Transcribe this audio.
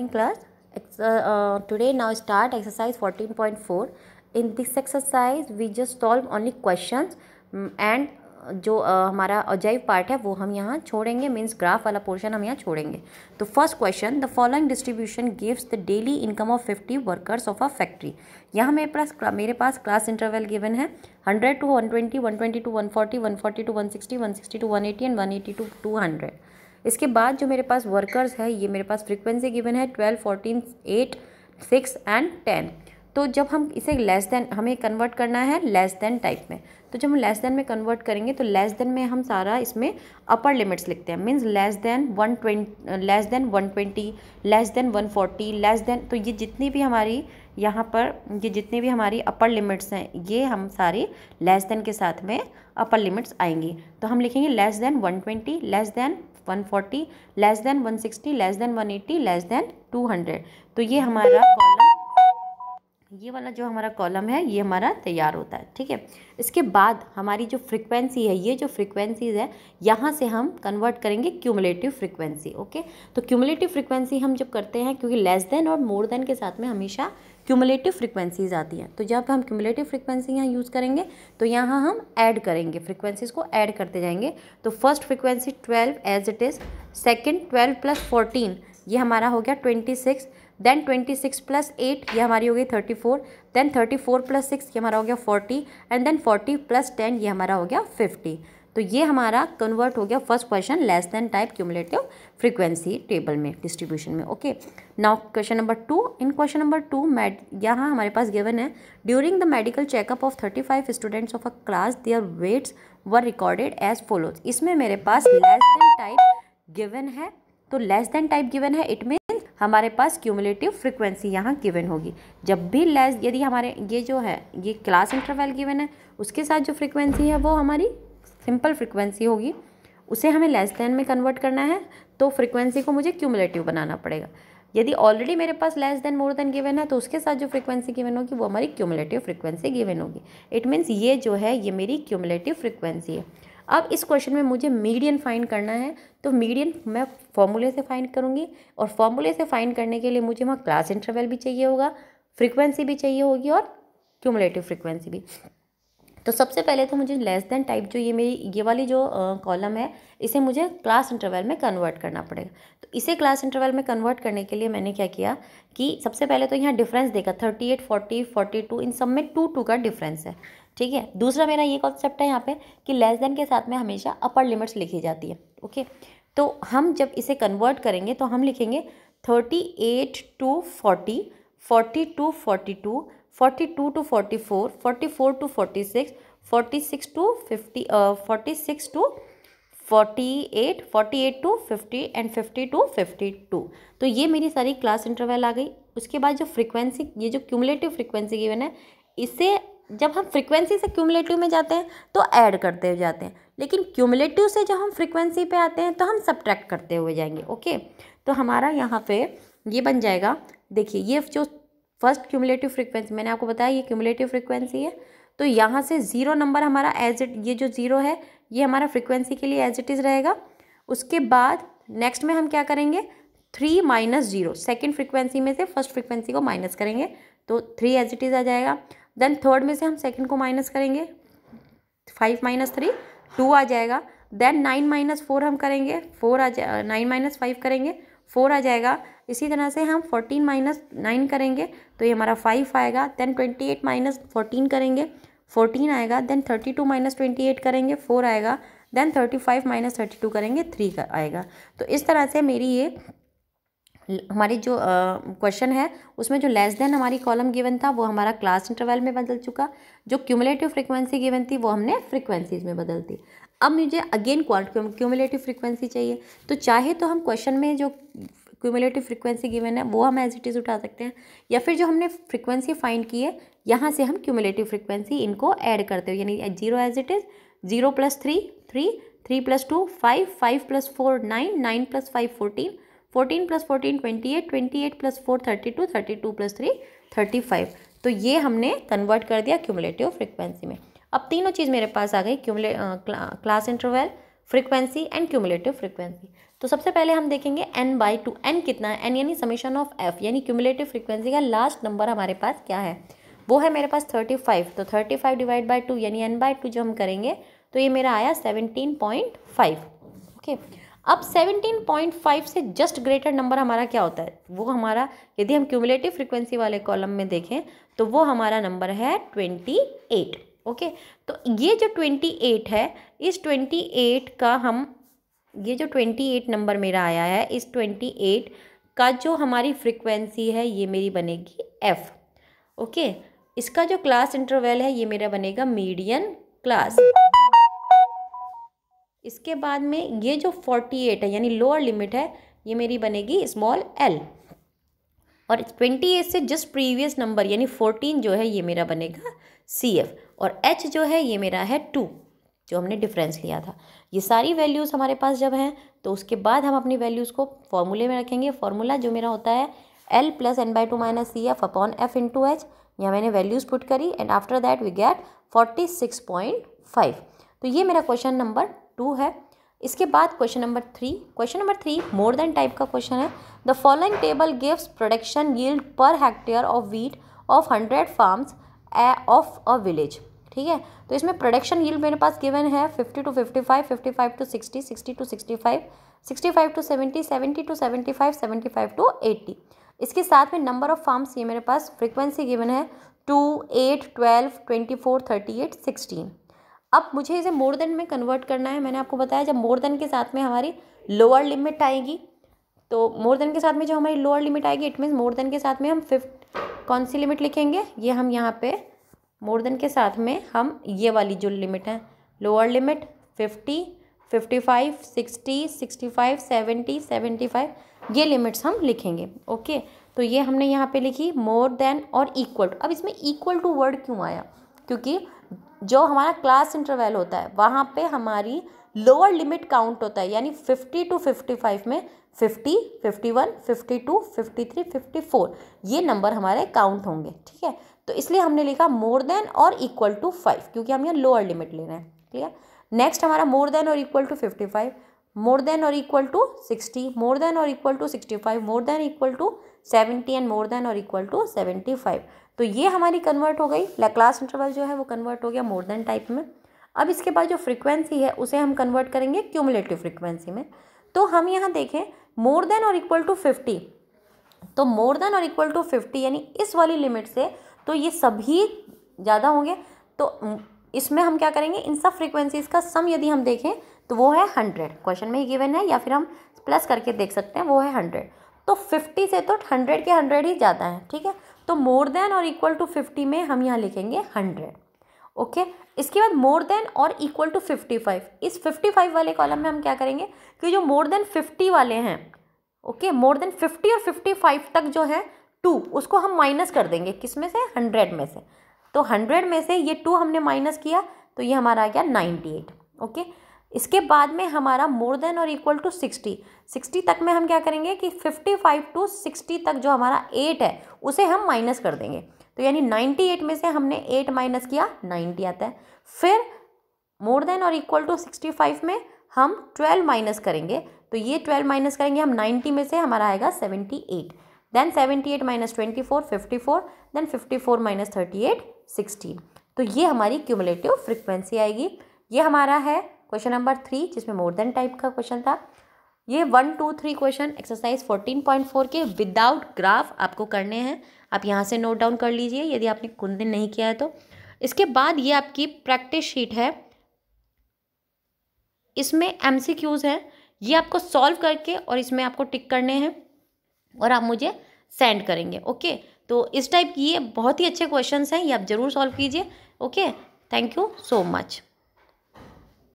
In class, uh, uh, today now start exercise 14.4. In this exercise, we just solve only questions mm, and uh, जो uh, हमारा अजैव part है वो हम यहाँ छोड़ेंगे मीन्स ग्राफ वाला पोर्शन हम यहाँ छोड़ेंगे तो first question the following distribution gives the daily income of fifty workers of a factory यहाँ मेरे पास मेरे पास क्लास इंटरवल गिवन है hundred to one twenty one twenty to one forty one forty to one sixty one sixty to one eighty and one eighty to two hundred इसके बाद जो मेरे पास वर्कर्स है ये मेरे पास फ्रिक्वेंसी गिवन है twelve fourteen eight six and ten तो जब हम इसे लेस देन हमें कन्वर्ट करना है लेस देन टाइप में तो जब हम लेस देन में कन्वर्ट करेंगे तो लेस देन में हम सारा इसमें अपर लिमिट्स लिखते हैं means less than one twenty less than one twenty less than one forty less than तो ये जितनी भी हमारी यहाँ पर ये जितनी भी हमारी अपर लिमिट्स हैं ये हम सारी लेस देन के साथ में अपर लिमिट्स आएंगी तो हम लिखेंगे less than one twenty less than one forty less than one sixty less than one eighty less than two hundred तो ये हमारा कॉलम ये वाला जो हमारा कॉलम है ये हमारा तैयार होता है ठीक है इसके बाद हमारी जो फ्रिक्वेंसी है ये जो फ्रिक्वेंसीज है यहाँ से हम कन्वर्ट करेंगे क्यूमुलेटिव फ्रिक्वेंसी ओके तो क्यूमुलेटिव फ्रिक्वेंसी हम जब करते हैं क्योंकि लेस देन और मोर देन के साथ में हमेशा क्यूमुलेटिव फ्रिक्वेंसीज आती हैं तो जहाँ पे हम क्यूमुलेटिव फ्रिक्वेंसी यहाँ यूज़ करेंगे तो यहाँ हम ऐड करेंगे फ्रिक्वेंसीज़ को ऐड करते जाएंगे तो first frequency twelve as it is second twelve plus fourteen ये हमारा हो गया twenty six then twenty six plus eight ये हमारी हो गई thirty four then thirty four plus six ये हमारा हो गया forty and then forty plus ten ये हमारा हो गया फिफ्टी तो ये हमारा कन्वर्ट हो गया first question less than type cumulative frequency table में डिस्ट्रीब्यूशन में okay now question number two in question number two made यहाँ हमारे पास गिवन है during the medical checkup of thirty five students of a class their weights were recorded as follows इसमें मेरे पास less than type given है तो less than type given है इट मीन्स हमारे पास क्यूमुलेटिव फ्रिक्वेंसी यहाँ गिवन होगी जब भी लेस यदि हमारे ये जो है ये क्लास इंटरवेल गिवन है उसके साथ जो फ्रिक्वेंसी है वो हमारी सिंपल फ्रिक्वेंसी होगी उसे हमें लेस देन में कन्वर्ट करना है तो फ्रिक्वेंसी को मुझे क्यूमुलेटिव बनाना पड़ेगा यदि ऑलरेडी मेरे पास less than more than given है तो उसके साथ जो फ्रिक्वेंसी गिवन होगी वो हमारी क्यूमुलेटिव फ्रिक्वेंसी गिवन होगी इट मीन्स ये जो है ये मेरी क्यूमुलेटिव फ्रिक्वेंसी है अब इस क्वेश्चन में मुझे मीडियन फाइंड करना है तो मीडियन मैं फॉर्मूले से फाइंड करूँगी और फॉर्मूले से फाइंड करने के लिए मुझे वहाँ क्लास इंटरवल भी चाहिए होगा फ्रिक्वेंसी भी चाहिए होगी और क्यूमुलेटिव फ्रिक्वेंसी भी तो सबसे पहले तो मुझे लेस देन टाइप जो ये मेरी ये वाली जो कॉलम है इसे मुझे क्लास इंटरवल में कन्वर्ट करना पड़ेगा तो इसे क्लास इंटरवल में कन्वर्ट करने के लिए मैंने क्या किया कि सबसे पहले तो यहाँ डिफरेंस देखा thirty eight forty forty two इन सब में टू टू का डिफरेंस है ठीक है दूसरा मेरा ये कॉन्सेप्ट है यहाँ पर कि लेस देन के साथ में हमेशा अपर लिमिट्स लिखी जाती है ओके तो हम जब इसे कन्वर्ट करेंगे तो हम लिखेंगे thirty eight to forty forty to forty to forty two to forty four forty four to forty six forty six to fifty forty six to forty eight forty eight to fifty and fifty to fifty two तो ये मेरी सारी class interval आ गई उसके बाद जो frequency ये जो क्यूमुलेटिव फ्रिक्वेंसी गिवन है इसे जब हम फ्रिक्वेंसी से क्यूमुलेटिव में जाते हैं तो ऐड करते हुए जाते हैं लेकिन क्यूमुलेटिव से जब हम फ्रिक्वेंसी पे आते हैं तो हम सब्ट्रैक्ट करते हुए जाएंगे ओके तो हमारा यहाँ पे ये बन जाएगा देखिए ये जो फर्स्ट क्यूमुलेटिव फ्रिक्वेंसी मैंने आपको बताया ये क्यूमुलेटिव फ्रिक्वेंसी है तो यहाँ से ज़ीरो नंबर हमारा एज इट ये जो ज़ीरो है ये हमारा फ्रिक्वेंसी के लिए एज इट इज़ रहेगा उसके बाद नेक्स्ट में हम क्या करेंगे three minus zero second frequency में से फर्स्ट फ्रिक्वेंसी को माइनस करेंगे तो थ्री एज इट इज़ आ जाएगा देन थर्ड में से हम सेकेंड को माइनस करेंगे फाइव माइनस थ्री टू आ जाएगा देन नाइन माइनस फोर हम करेंगे फोर आ जाए नाइन माइनस फाइव करेंगे फोर आ जाएगा इसी तरह से हम फोर्टीन माइनस नाइन करेंगे तो ये हमारा फाइव आएगा then twenty eight minus fourteen करेंगे फोर्टीन आएगा then thirty two minus twenty eight करेंगे फोर आएगा then thirty five minus thirty two करेंगे थ्री का आएगा तो इस तरह से मेरी ये हमारी जो क्वेश्चन है उसमें जो लेस देन हमारी कॉलम गिवन था वो हमारा क्लास इंटरवल में बदल चुका जो क्यूमुलेटिव फ्रिक्वेंसी गिवन थी वो हमने फ्रिक्वेंसीज में बदल दी अब मुझे अगेन क्वांट क्यूमुलेटिव फ्रिक्वेंसी चाहिए तो चाहे तो हम क्वेश्चन में जो क्यूमुलेटिव फ्रीक्वेंसी गिवन है वो हम एज इट इज़ उठा सकते हैं या फिर जो हमने फ्रिक्वेंसी फाइंड की है यहाँ से हम क्यूमुलेटिव फ्रिक्वेंसी इनको ऐड करते हो यानी zero as it is zero plus three three three plus two five five plus four nine nine plus five fourteen fourteen plus fourteen twenty eight twenty eight plus four thirty two thirty two plus three thirty five तो ये हमने convert कर दिया cumulative frequency में अब तीनों चीज़ मेरे पास आ गई क्यूमले class interval frequency and cumulative frequency तो सबसे पहले हम देखेंगे एन बाई टू एन कितना है एन यानी समीशन ऑफ एफ यानी क्यूमुलेटिव फ्रीक्वेंसी का लास्ट नंबर हमारे पास क्या है वो है मेरे पास थर्टी फाइव तो thirty five divide by two यानी एन बाई टू जो हम करेंगे तो ये मेरा आया सेवनटीन पॉइंट फाइव ओके अब सेवनटीन पॉइंट फाइव से जस्ट ग्रेटर नंबर हमारा क्या होता है वो हमारा यदि हम क्यूमुलेटिव फ्रिक्वेंसी वाले कॉलम में देखें तो वो हमारा नंबर है एट ओके तो ये जो ट्वेंटी एट है इस ट्वेंटी एट का हम ये जो ट्वेंटी एट नंबर मेरा आया है इस ट्वेंटी एट का जो हमारी फ्रिक्वेंसी है ये मेरी बनेगी एफ़ ओके इसका जो क्लास इंटरवल है ये मेरा बनेगा मीडियन क्लास इसके बाद में ये जो फोर्टी एट है यानी लोअर लिमिट है ये मेरी बनेगी स्मॉल एल और ट्वेंटी एट से जस्ट प्रीवियस नंबर यानी फोर्टीन जो है ये मेरा बनेगा सी एफ और एच जो है ये मेरा है टू जो हमने डिफरेंस लिया था ये सारी वैल्यूज़ हमारे पास जब हैं तो उसके बाद हम अपनी वैल्यूज़ को फॉर्मूले में रखेंगे फॉर्मूला जो मेरा होता है L plus N by two minus C F upon F into H यहाँ मैंने वैल्यूज़ पुट करी and after that we get forty six point five तो ये मेरा क्वेश्चन नंबर टू है इसके बाद question number three question number three more than type का क्वेश्चन है the following table gives production yield per hectare of wheat of hundred farms of a village ठीक है तो इसमें प्रोडक्शन यील्ड मेरे पास गिवन है fifty to fifty five fifty five to sixty sixty to sixty five sixty five to seventy seventy to seventy five seventy five to eighty इसके साथ में नंबर ऑफ फार्म्स ये मेरे पास फ्रिक्वेंसी गिवन है two eight twelve twenty four thirty eight sixteen अब मुझे इसे मोर देन में कन्वर्ट करना है मैंने आपको बताया जब मोर देन के साथ में हमारी लोअर लिमिट आएगी तो मोर देन के साथ में जो हमारी लोअर लिमिट आएगी इट मीन्स मोर देन के साथ में हम फिफ्थ कौन सी लिमिट लिखेंगे ये हम यहाँ पे मोर देन के साथ में हम ये वाली जो लिमिट है lower limit fifty fifty five sixty sixty five seventy seventy five ये लिमिट्स हम लिखेंगे ओके तो ये हमने यहाँ पे लिखी मोर देन और इक्वल टू अब इसमें इक्वल टू वर्ड क्यों आया क्योंकि जो हमारा क्लास इंटरवल होता है वहाँ पे हमारी लोअर लिमिट काउंट होता है यानी फिफ्टी टू फिफ्टी फाइव में fifty fifty one fifty to fifty three fifty four ये नंबर हमारे काउंट होंगे ठीक है तो इसलिए हमने लिखा मोर देन और इक्वल टू फाइव क्योंकि हम यहाँ लोअर लिमिट ले रहे हैं क्लियर नेक्स्ट हमारा मोर देन और equal to fifty five more than और equal to sixty more than और equal to sixty five more than equal to seventy and more than और इक्वल टू सेवेंटी फाइव तो ये हमारी convert हो गई क्लास इंटरवल जो है वो कन्वर्ट हो गया मोर देन टाइप में अब इसके बाद जो फ्रिक्वेंसी है उसे हम कन्वर्ट करेंगे क्यूमुलेटिव फ्रिक्वेंसी में तो हम यहाँ देखें मोर देन और इक्वल टू फिफ्टी तो मोर देन और इक्वल टू फिफ्टी यानी इस वाली लिमिट से तो ये सभी ज़्यादा होंगे तो इसमें हम क्या करेंगे इन सब फ्रीक्वेंसीज़ का सम यदि हम देखें तो वो है हंड्रेड क्वेश्चन में ही गिवन है या फिर हम प्लस करके देख सकते हैं वो है हंड्रेड तो फिफ्टी से तो हंड्रेड के हंड्रेड ही ज़्यादा है ठीक है तो मोर देन और इक्वल टू फिफ्टी में हम यहाँ लिखेंगे हंड्रेड ओके okay? इसके बाद मोर देन और इक्वल टू फिफ्टी फाइव इस फिफ्टी फाइव वाले कॉलम में हम क्या करेंगे कि जो मोर देन फिफ्टी वाले हैं ओके मोर देन फिफ्टी और फिफ्टी फाइव तक जो है टू उसको हम माइनस कर देंगे किस में से हंड्रेड में से तो हंड्रेड में से ये टू हमने माइनस किया तो ये हमारा आ गया नाइन्टी एट ओके इसके बाद में हमारा मोर देन और इक्वल टू सिक्सटी सिक्सटी तक में हम क्या करेंगे कि फिफ्टी फाइव टू सिक्सटी तक जो हमारा एट है उसे हम माइनस कर देंगे तो यानी नाइन्टी एट में से हमने एट माइनस किया नाइन्टी आता है फिर मोर देन और इक्वल टू सिक्सटी फाइव में हम ट्वेल्व माइनस करेंगे तो ये ट्वेल्व माइनस करेंगे हम नाइन्टी में से हमारा आएगा seventy eight then seventy eight minus twenty four fifty four then fifty four minus thirty eight sixteen तो ये हमारी क्यूमुलेटिव फ्रिक्वेंसी आएगी ये हमारा है क्वेश्चन नंबर थ्री जिसमें मोर देन टाइप का क्वेश्चन था ये one two three question exercise fourteen point four के विदाउट ग्राफ आपको करने हैं आप यहाँ से नोट डाउन कर लीजिए यदि आपने कुछ दिन नहीं किया है तो इसके बाद ये आपकी प्रैक्टिस शीट है इसमें एम सी क्यूज़ हैं ये आपको सॉल्व करके और इसमें आपको टिक करने हैं और आप मुझे सेंड करेंगे ओके तो इस टाइप की ये बहुत ही अच्छे क्वेश्चंस हैं ये आप ज़रूर सॉल्व कीजिए okay thank you so much